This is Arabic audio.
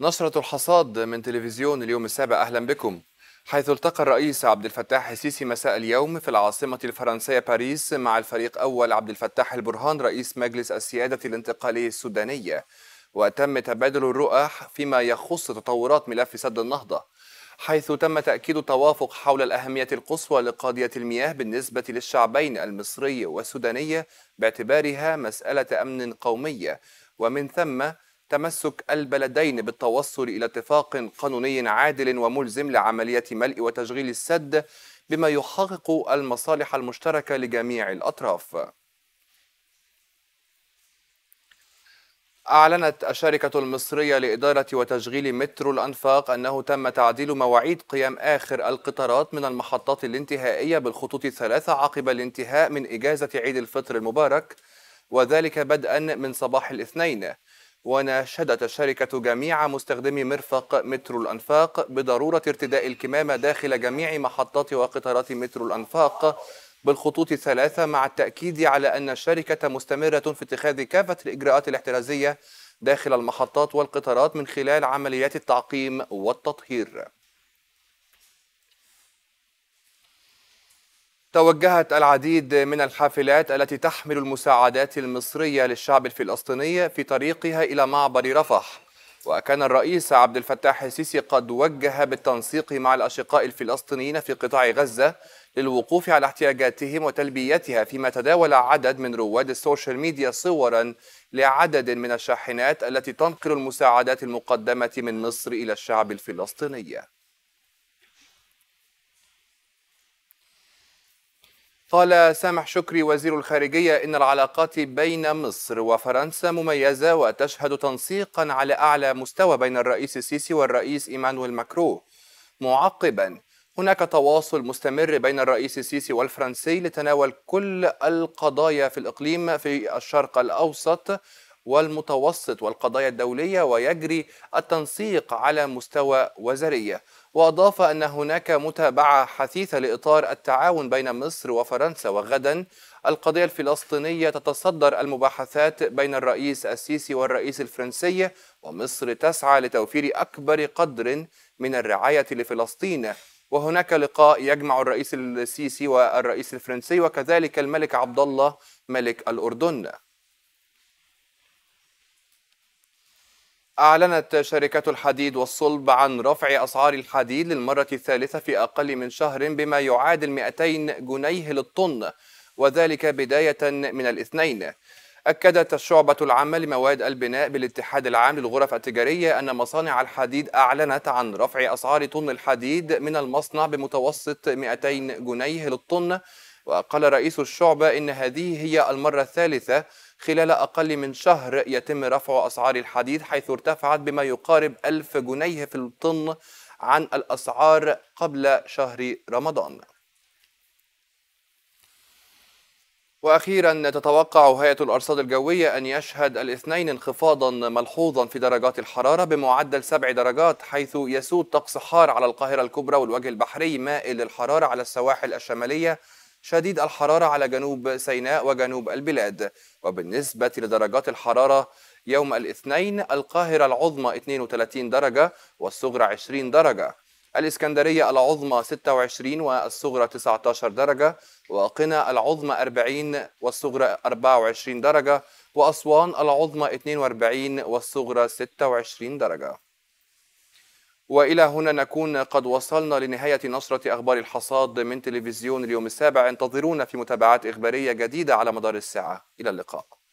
نشرة الحصاد من تلفزيون اليوم السابع أهلا بكم حيث التقى الرئيس عبد الفتاح السيسي مساء اليوم في العاصمة الفرنسية باريس مع الفريق أول عبد الفتاح البرهان رئيس مجلس السيادة الانتقالي السودانية وتم تبادل الرؤى فيما يخص تطورات ملف سد النهضة حيث تم تأكيد التوافق حول الأهمية القصوى لقضية المياه بالنسبة للشعبين المصري والسوداني باعتبارها مسألة أمن قومية ومن ثم تمسك البلدين بالتوصل إلى اتفاق قانوني عادل وملزم لعملية ملء وتشغيل السد بما يحقق المصالح المشتركة لجميع الأطراف أعلنت الشركة المصرية لإدارة وتشغيل مترو الأنفاق أنه تم تعديل مواعيد قيام آخر القطارات من المحطات الانتهائية بالخطوط الثلاثة عقب الانتهاء من إجازة عيد الفطر المبارك وذلك بدءا من صباح الاثنين وناشدت الشركة جميع مستخدمي مرفق مترو الأنفاق بضرورة ارتداء الكمامة داخل جميع محطات وقطارات مترو الأنفاق بالخطوط الثلاثة مع التأكيد على أن الشركة مستمرة في اتخاذ كافة الإجراءات الاحترازية داخل المحطات والقطارات من خلال عمليات التعقيم والتطهير توجهت العديد من الحافلات التي تحمل المساعدات المصرية للشعب الفلسطيني في طريقها إلى معبر رفح وكان الرئيس عبد الفتاح السيسي قد وجه بالتنسيق مع الأشقاء الفلسطينيين في قطاع غزة للوقوف على احتياجاتهم وتلبيتها فيما تداول عدد من رواد السوشيال ميديا صورا لعدد من الشاحنات التي تنقل المساعدات المقدمة من مصر إلى الشعب الفلسطيني قال سامح شكري وزير الخارجية إن العلاقات بين مصر وفرنسا مميزة وتشهد تنسيقا على أعلى مستوى بين الرئيس السيسي والرئيس إيمانويل ماكرو معقبا هناك تواصل مستمر بين الرئيس السيسي والفرنسي لتناول كل القضايا في الإقليم في الشرق الأوسط والمتوسط والقضايا الدولية ويجري التنسيق على مستوى وزارية وأضاف أن هناك متابعة حثيثة لإطار التعاون بين مصر وفرنسا وغدا القضية الفلسطينية تتصدر المباحثات بين الرئيس السيسي والرئيس الفرنسي ومصر تسعى لتوفير أكبر قدر من الرعاية لفلسطين وهناك لقاء يجمع الرئيس السيسي والرئيس الفرنسي وكذلك الملك عبد الله ملك الأردن أعلنت شركة الحديد والصلب عن رفع أسعار الحديد للمرة الثالثة في أقل من شهر بما يعادل 200 جنيه للطن وذلك بداية من الاثنين أكدت الشعبة العامة لمواد البناء بالاتحاد العام للغرف التجارية أن مصانع الحديد أعلنت عن رفع أسعار طن الحديد من المصنع بمتوسط 200 جنيه للطن وقال رئيس الشعبة إن هذه هي المرة الثالثة خلال أقل من شهر يتم رفع أسعار الحديد حيث ارتفعت بما يقارب ألف جنيه في الطن عن الأسعار قبل شهر رمضان واخيرا تتوقع هيئه الارصاد الجويه ان يشهد الاثنين انخفاضا ملحوظا في درجات الحراره بمعدل سبع درجات حيث يسود طقس حار على القاهره الكبرى والوجه البحري مائل للحراره على السواحل الشماليه شديد الحرارة على جنوب سيناء وجنوب البلاد وبالنسبة لدرجات الحرارة يوم الاثنين القاهرة العظمى 32 درجة والصغرى 20 درجة الإسكندرية العظمى 26 والصغرى 19 درجة وقنا العظمى 40 والصغرى 24 درجة وأسوان العظمى 42 والصغرى 26 درجة والى هنا نكون قد وصلنا لنهايه نشره اخبار الحصاد من تلفزيون اليوم السابع انتظرونا في متابعات اخباريه جديده على مدار الساعه الى اللقاء